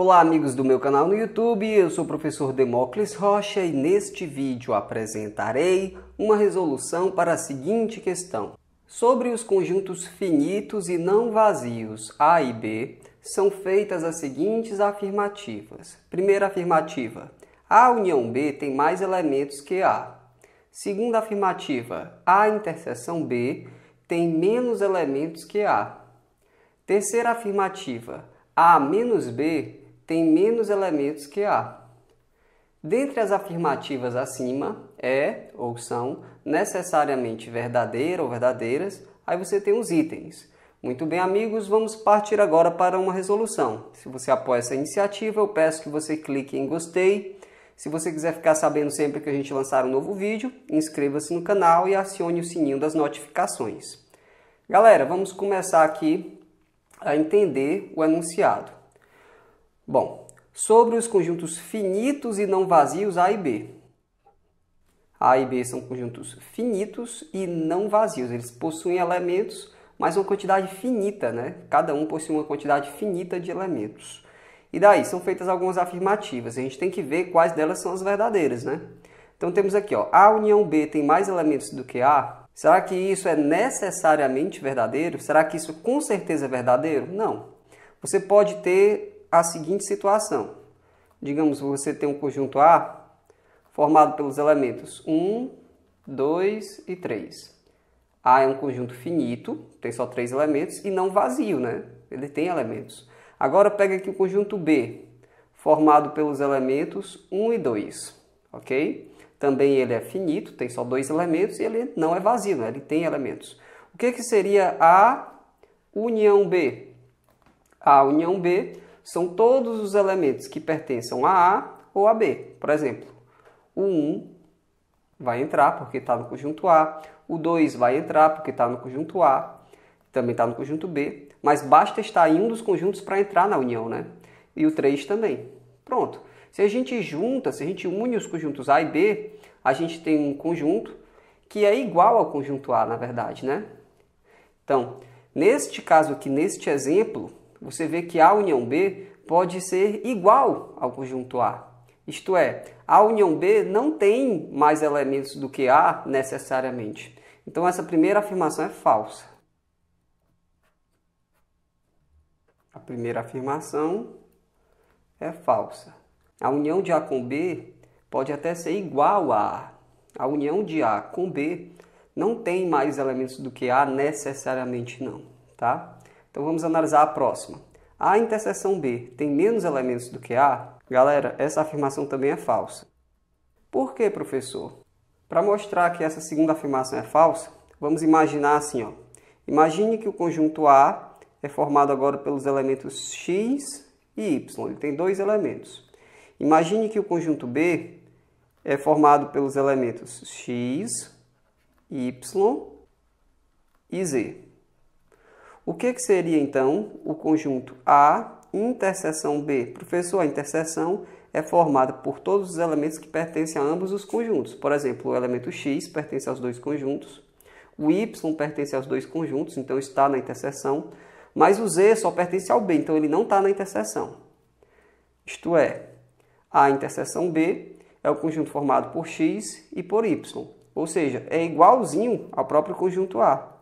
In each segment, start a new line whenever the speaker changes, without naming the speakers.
Olá amigos do meu canal no YouTube, eu sou o professor Demócles Rocha e neste vídeo apresentarei uma resolução para a seguinte questão. Sobre os conjuntos finitos e não vazios A e B, são feitas as seguintes afirmativas. Primeira afirmativa, A união B tem mais elementos que A. Segunda afirmativa, A interseção B tem menos elementos que A. Terceira afirmativa, a menos B tem menos elementos que A. Dentre as afirmativas acima, é ou são necessariamente verdadeira ou verdadeiras, aí você tem os itens. Muito bem, amigos, vamos partir agora para uma resolução. Se você apoia essa iniciativa, eu peço que você clique em gostei. Se você quiser ficar sabendo sempre que a gente lançar um novo vídeo, inscreva-se no canal e acione o sininho das notificações. Galera, vamos começar aqui a entender o enunciado. Bom, sobre os conjuntos finitos e não vazios A e B. A e B são conjuntos finitos e não vazios. Eles possuem elementos, mas uma quantidade finita, né? Cada um possui uma quantidade finita de elementos. E daí são feitas algumas afirmativas. A gente tem que ver quais delas são as verdadeiras, né? Então temos aqui, ó, A união B tem mais elementos do que A. Será que isso é necessariamente verdadeiro? Será que isso com certeza é verdadeiro? Não. Você pode ter a seguinte situação. Digamos, você tem um conjunto A formado pelos elementos 1, 2 e 3. A é um conjunto finito, tem só três elementos e não vazio, né? Ele tem elementos. Agora pega aqui o conjunto B, formado pelos elementos 1 e 2, ok? Também ele é finito, tem só dois elementos e ele não é vazio, né? ele tem elementos. O que, que seria a união B? A união B são todos os elementos que pertençam a A ou a B. Por exemplo, o 1 vai entrar porque está no conjunto A, o 2 vai entrar porque está no conjunto A, também está no conjunto B, mas basta estar em um dos conjuntos para entrar na união, né? E o 3 também. Pronto. Se a gente junta, se a gente une os conjuntos A e B, a gente tem um conjunto que é igual ao conjunto A, na verdade, né? Então, neste caso aqui, neste exemplo, você vê que a união B pode ser igual ao conjunto A. Isto é, a união B não tem mais elementos do que A necessariamente. Então essa primeira afirmação é falsa. A primeira afirmação é falsa. A união de A com B pode até ser igual a A. A união de A com B não tem mais elementos do que A necessariamente não, tá? Então vamos analisar a próxima. A interseção B tem menos elementos do que A? Galera, essa afirmação também é falsa. Por que, professor? Para mostrar que essa segunda afirmação é falsa, vamos imaginar assim, ó. Imagine que o conjunto A é formado agora pelos elementos x e y, ele tem dois elementos. Imagine que o conjunto B é formado pelos elementos x, y e z. O que, que seria então o conjunto A interseção B? Professor, a interseção é formada por todos os elementos que pertencem a ambos os conjuntos. Por exemplo, o elemento X pertence aos dois conjuntos, o Y pertence aos dois conjuntos, então está na interseção, mas o Z só pertence ao B, então ele não está na interseção. Isto é, a interseção B é o conjunto formado por X e por Y, ou seja, é igualzinho ao próprio conjunto A.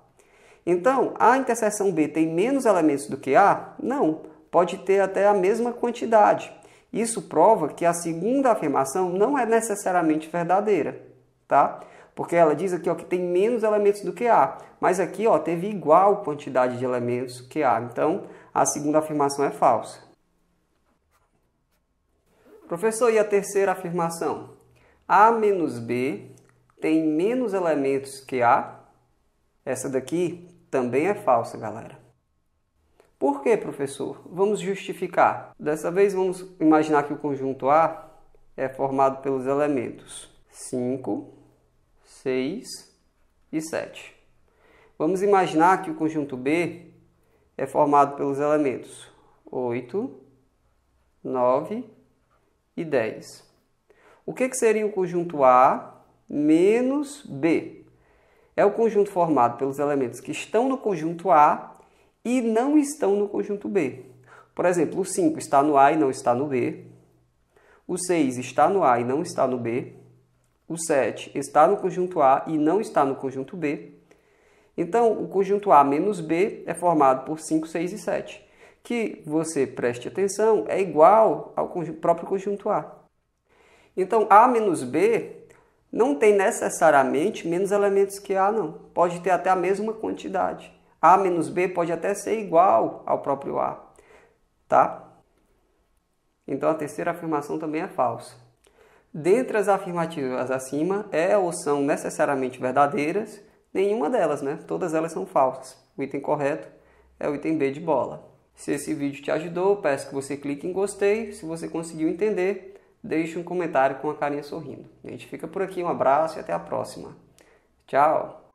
Então, a interseção B tem menos elementos do que A? Não, pode ter até a mesma quantidade. Isso prova que a segunda afirmação não é necessariamente verdadeira, tá? Porque ela diz aqui ó, que tem menos elementos do que A, mas aqui ó, teve igual quantidade de elementos que A. Então, a segunda afirmação é falsa. Professor, e a terceira afirmação? A menos B tem menos elementos que A? Essa daqui também é falsa, galera. Por que, professor? Vamos justificar. Dessa vez vamos imaginar que o conjunto A é formado pelos elementos 5, 6 e 7. Vamos imaginar que o conjunto B é formado pelos elementos 8, 9 e 10. O que, que seria o conjunto A menos B? é o conjunto formado pelos elementos que estão no conjunto A e não estão no conjunto B. Por exemplo, o 5 está no A e não está no B. O 6 está no A e não está no B. O 7 está no conjunto A e não está no conjunto B. Então, o conjunto A menos B é formado por 5, 6 e 7, que você preste atenção, é igual ao próprio conjunto A. Então, A menos B não tem necessariamente menos elementos que A, não. Pode ter até a mesma quantidade. A menos B pode até ser igual ao próprio A, tá? Então a terceira afirmação também é falsa. Dentre as afirmativas acima, é ou são necessariamente verdadeiras? Nenhuma delas, né? Todas elas são falsas. O item correto é o item B de bola. Se esse vídeo te ajudou, peço que você clique em gostei. Se você conseguiu entender, deixe um comentário com a carinha sorrindo. A gente fica por aqui, um abraço e até a próxima. Tchau!